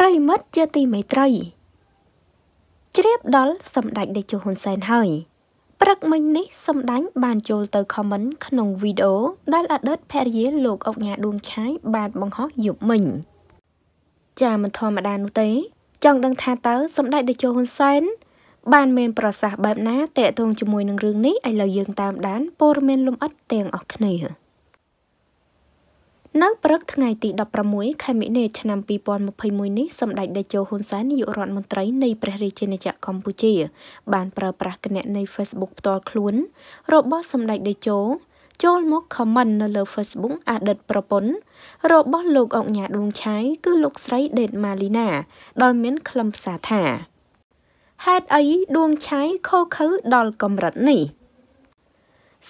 ប្រិមិត្តជាទីមេត្រីជ្រាបដល់សម្ដេចតេជោហ៊ុនសែនហើយព្រឹកមិញនេះសម្ដេចបានចូលទៅ comment ក្នុងវីដេអូដែលអតីតភរិយាលោកអុកញ៉ាដួងឆាយបានបង្ហោះយប់មិញចាមិនធម្មតានោះទេ ចង់ដឹងថាតើសម្ដេចតេជោហ៊ុនសែនបានមានប្រសាសន៍បែបណាតេតងជាមួយនឹងរឿងនេះឥឡូវយើងតាមដានព័ត៌មានលំអិតទាំងអស់គ្នានៅព្រឹកថ្ងៃទី16ខែមិនិលឆ្នាំ2021នេះសម្ដេចតេជោហ៊ុនសែននាយករដ្ឋមន្ត្រី នៃព្រះរាជាណាចក្រកម្ពុជាបានប្រើប្រាស់គណនី Facebook ផ្ទាល់ខ្លួន របស់សម្ដេចតេជោចូលមក comment នៅលើ Facebook អតីតប្រពន្ធរបស់លោកអុកញ៉ាដួងឆៃគឺលោកស្រីដេតម៉ាលីណាដោយមានខ្លឹមសារថាហេតុអីដួងឆៃខូខើដល់កម្រិតនេះ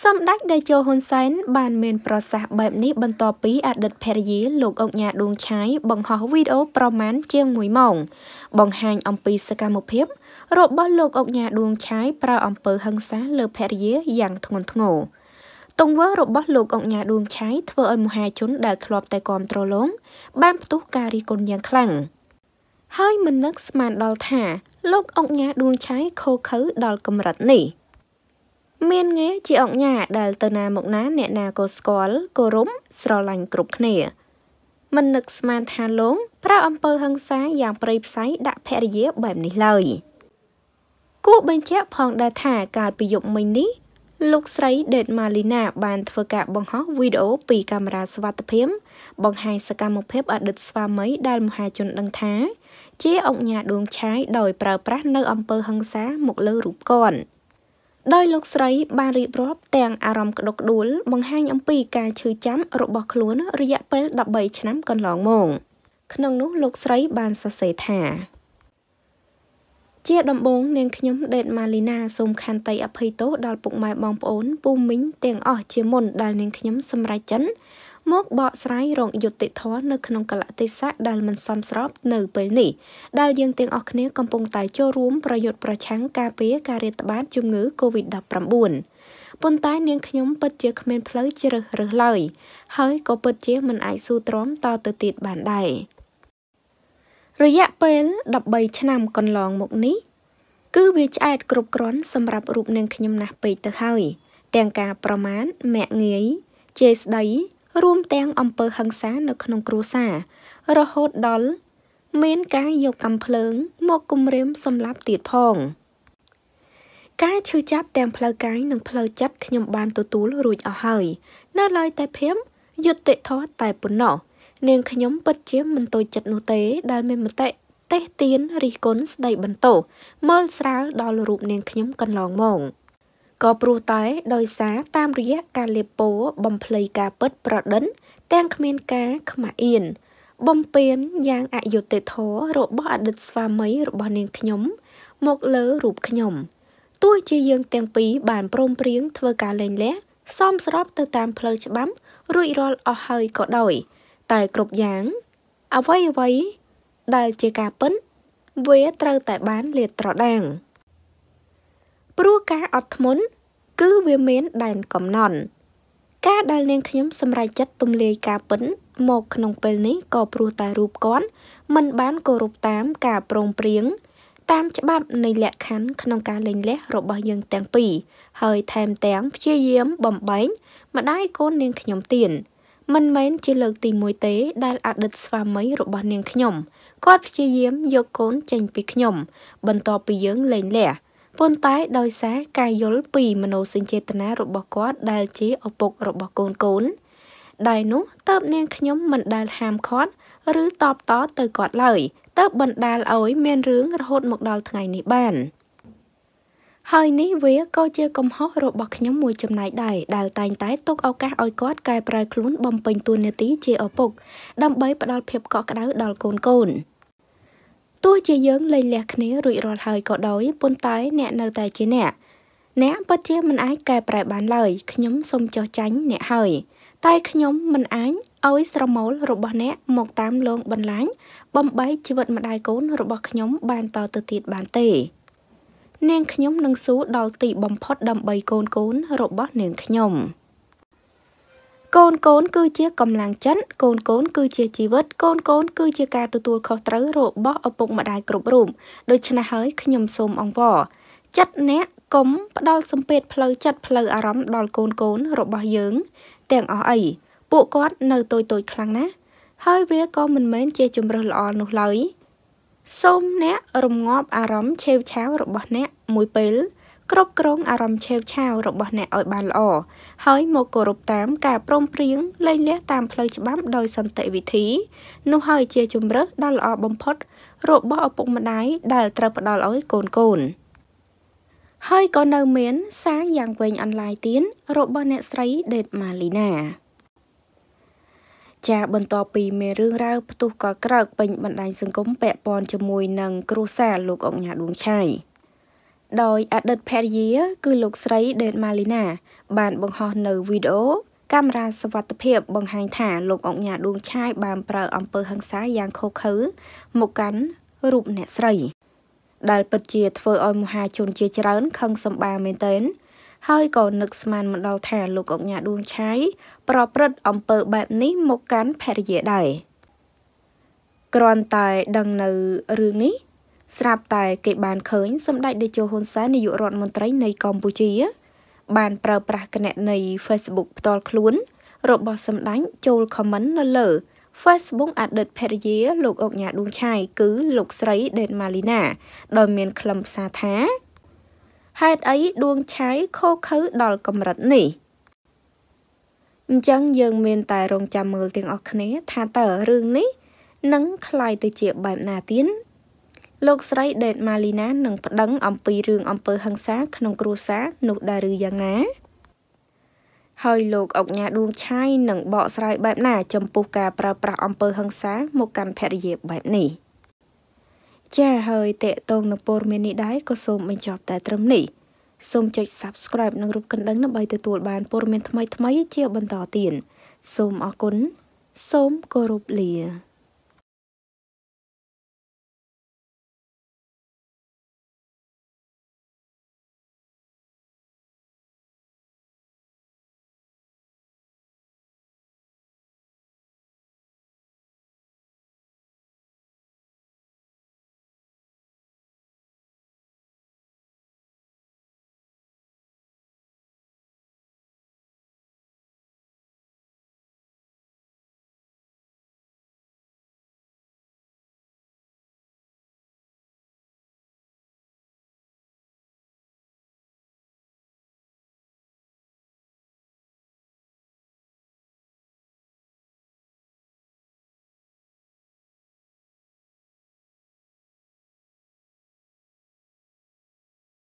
សម្ដេចតេជោហ៊ុនសែនបានមាន ប្រសាសន៍បែបនេះបន្ទាប់ពីអតីតភរិយាលោកអុកញ៉ាដួងឆៃបង្ហោះវីដេអូប្រមាណជាង1ម៉ោងបង្ហាញអំពីសកម្មភាពរបស់លោកអុកញ៉ាដួងឆៃប្រើអំពើហិង្សា លើភរិយាយ៉ាងធ្ងន់ធ្ងរទង្វើរបស់លោកអុកញ៉ាដួងឆៃធ្វើឲ្យមហាជនដែលធ្លាប់តែគាំទ្រលោកបានផ្ទុះការរិះគន់យ៉ាងខ្លាំងហើយមិននឹកស្មានដល់ថាលោកអុកញ៉ាដួងឆៃខូខើដល់កម្រិតនេះ។មានងាជាអង្គញាដែលទៅណាមកណាអ្នកណាក៏ស្គាល់គោរពស្រឡាញ់គ្រប់គ្នា មិននឹកស្មានថាលោកប្រើអំពើហិង្សាយ៉ាងប្រៃផ្សៃដាក់ភរិយាបែបនេះឡើយគួរបញ្ជាក់ផងដែរថាកាលពីយប់មិញនេះ លោកស្រីដេតម៉ាលីណា បានធ្វើការបង្ហោះវីដេអូពីកាមេរ៉ាសវត្ថិភាព បង្ហាញសកម្មភាពអតីតស្វាមីដែលមហាជនដឹងថា ជាអង្គញាដួងឆាយដោយប្រើប្រាស់នៅអំពើហិង្សាមកលើរូបគាត់។ដោយលោកស្រីបានរៀបរាប់ទាំងអារម្មណ៍ក្តុកក្តួលបង្ហាញអំពីការឈឺចាំរបស់ខ្លួនរយៈពេល13ឆ្នាំកន្លងមកក្នុងនោះលោកស្រីបានសរសេរថាជាដំបងនាងខ្ញុំដេតម៉ាលីណាសូមខន្តីអភ័យទោសដល់ពុកម៉ែបងប្អូនពូមីងទាំងអស់ជាមុនដែលនាងខ្ញុំសម្រេចចិត្តមកបកស្រាយរងយុត្តិធម៌នៅក្នុងកលតិស័កដែលមិនសមស្របនៅពេលនេះដែលយើងទាំងអស់គ្នាកំពុងតែ ចូលរួមប្រយុទ្ធប្រឆាំងការពារការរាតត្បាតជំងឺ Covid-19 ប៉ុន្តែ នាងខ្ញុំ ពិតជាគ្មានផ្លូវជ្រើសរើសឡើយហើយក៏ពិតជាមិនអាចស៊ូទ្រាំតទៅទៀតបានដែររយៈពេល13ឆ្នាំកន្លងមកនេះគឺវាឆ្អែតគ្រប់គ្រាន់សម្រាប់រូបនាងខ្ញុំណាស់ពេកទៅហើយ ទាំងការប្រមាថមាក់ងាយជេរស្ដីរួមទាំងអំពើហិង្សា នៅក្នុងគ្រួសាររហូតដល់មានការយកកាំភ្លើង មកគំរាមសម្លាប់ទៀតផង ការឈឺចាប់ទាំងផ្លូវកាយនិងផ្លូវចិត្តខ្ញុំបានទទួលរួចអស់ហើយនៅឡើយតែភៀមយុត្តិធម៌តែប៉ុណ្ណោះនាងខ្ញុំពិតជាមិនតូចចិត្តនោះទេដែលមានមតិតេះទៀនរិះគន់ស្ដីបន្ទោសមើលស្រាលដល់រូបនាងខ្ញុំកន្លងមកក៏ព្រោះតែដោយសារតាមរយៈការលេបពោបំភ្លៃការពិតប្រដិនទាំងគ្មានការខ្មាស់អៀនបំពេញយ៉ាងអយុត្តិធម៌របស់អតីតស្វាមីរបស់នាងខ្ញុំ មកលើរូបខ្ញុំទោះជាយើងទាំងពីរបានព្រមព្រៀងធ្វើការលែងលះសមស្របទៅតាមផ្លូវច្បាប់រួចរាល់អស់ហើយក៏ដោយ តែគ្រប់យ៉ាងអ្វីអ្វីដែលជាការពិនវាត្រូវតែបានលាតត្រដាង។ព្រោះការអត់ធ្មត់គឺវាមានដែនកំណត់ការដែលនាងខ្ញុំសម្រេចចិត្តទំលាយការពិនមកក្នុងពេលនេះក៏ព្រោះតែរូបគាត់មិនបានគោរពតាមការប្រងព្រៀងតាមច្បាប់នៃលក្ខខណ្ឌក្នុងការលេងលះរបស់យើងទាំងពីរហើយថែមទាំងព្យាយាមបំបែងម្ដាយកូននាងខ្ញុំទៀតមិនមែនជាលើកទី1ទេ ដែលអតីតស្វាមីរបស់នាងខ្ញុំគាត់ព្យាយាមយកកូនចេញពីខ្ញុំ បន្ទាប់ពីយើងលែងលះប៉ុន្តែ ដោយសារការយល់ពីមនោសញ្ចេតនារបស់គាត់ដែលជាឪពុករបស់កូនកូន ដែលនោះតើបនាងខ្ញុំមិនដែលហាមឃាត់ឬតបតទៅគាត់ឡើយតើបបណ្ដាលឲ្យមានរឿង រហូតមកដល់ថ្ងៃនេះបាន ហើយនេះវាក៏ជាកំហុសរបស់ខ្ញុំមួយចំណែកដែរដែលតែងតែទុកឱកាសឲ្យគាត់កែប្រែខ្លួនបំពេញតួនាទីជាឪពុក ដើម្បីផ្ដល់ភាពកក់ក្ដៅដល់កូនកូនៗទោះជាយើងលែងលះគ្នារួចរាល់ហើយក៏ដោយប៉ុន្តែអ្នកនៅតែជាអ្នកអ្នកពិតជាមិនអាចកែប្រែបានឡើយខ្ញុំសូមចោះចាញ់អ្នកហើយ តែខ្ញុំមិនអាចឲ្យស្រមោលរបស់អ្នកមកតាមលងបន្លាញបំបីជីវិតម្ដាយកូនរបស់ខ្ញុំបានតទៅទៀតបានទេនាងខ្ញុំនឹងស៊ូដល់ទីបំផុតដើម្បីកូនកូនរបស់នាងខ្ញុំ។កូនកូនគឺជាកម្លាំងចិត្តកូនកូនគឺជាជីវិត កូនកូន គឺជាការទទួលខុសត្រូវរបស់ឪពុកម្ដាយគ្រប់រូបដូច្នេះហើយខ្ញុំសូមអង្វរចិត្តអ្នកកុំផ្ដល់សម្ពាធផ្លូវចិត្តផ្លូវអារម្មណ៍ដល់កូនកូន របស់យើងទាំងអស់អីពួកគាត់នៅតូចតូចខ្លាំងណាស់ហើយវាក៏មិនមែនជាជំរើសល្អនោះឡើយសូមអ្នករងាប់អារម្មណ៍ឆេវឆាវរបស់អ្នកមួយពេលគ្រប់គ្រងអារម្មណ៍ឆេវឆាវរបស់អ្នកឲ្យបានល្អហើយមកគោរពតាមការព្រមព្រៀងលែងលះតាមផ្លូវច្បាប់ដោយសន្តិវិធី នោះហើយជាជំរើសដ៏ល្អបំផុតរបស់ឪពុកម្ដាយដែលត្រូវផ្ដល់ឲ្យកូនកូនហើយក៏នៅមានសារយ៉ាងវែងអន្លាយទៀតរបស់អ្នកស្រីដេតម៉ាលីណាចាបន្តពីមេរឿងរ៉ាវផ្ទុះក៏ក្រើកពេញបណ្ដាញសង្គមពាក់ព័ន្ធជាមួយនឹងគ្រួសារលោកអង្គញាឌួងឆៃដោយអតីតភរិយាគឺលោកស្រីដេតម៉ាលីណា បានបង្ហោះនៅវីដេអូកាមេរ៉ាសវត្ថិភាពបង្ហាញថាលោកអង្គញាដួងឆាយបានប្រើអំពើហិង្សាយ៉ាងខុសខើមកកាន់រូបអ្នកស្រី ដែល ពិតជាធ្វើឲ្យមហាជនជាច្រើន ខឹងសម្បាមែនទែនហើយក៏នឹកស្មានមិនដល់ថាលោកអង្គញាដួងឆាយប្រព្រឹត្តអំពើបែបនេះមកកាន់ភរិយាដែរគ្រាន់តែដឹងនៅរឿងនេះស្រាប់តែគេបានឃើញសម្ដេចតេជោហ៊ុនសែននាយករដ្ឋមន្ត្រីនៃកម្ពុជា បានប្រើប្រាស់គណនី Facebook ផ្ទាល់ខ្លួន របស់សម្ដេចចូល comment នៅលើ Facebook អតីតភរិយាលោកអុកញ៉ាឌួងឆៃគឺលោកស្រីដេនម៉ាលីណាដោយមានខ្លឹមសារថាហេតុអីឌួងឆៃខូខើដល់កម្រិតនេះអញ្ចឹងយើងមានតែរងចាំមើលទាំងអស់គ្នាថាតើរឿងនេះនឹងคล้ายទៅជាបែបណាទៀតលោកស្រីដេតម៉ាលីណានឹងប្តឹងអំពីរឿងអំពើហិង្សា ក្នុងគ្រួសារនោះដែរឬយ៉ាងណាហើយលោកអុកញ៉ាឌួងឆៃនឹងបកស្រាយបែបណាចំពោះការ ប្រើប្រាស់អំពើហិង្សាមកកាន់ភរិយាបែបនេះចា៎ហើយតេតងនឹងព័ត៌មាននេះដែរក៏សូមបញ្ចប់តែត្រឹមនេះសូមចុច Subscribe និងរូបកណ្ដឹងដើម្បីទទួល បានព័ត៌មានថ្មីៗជាបន្តទៀតសូមអរគុណសូមគោរពលា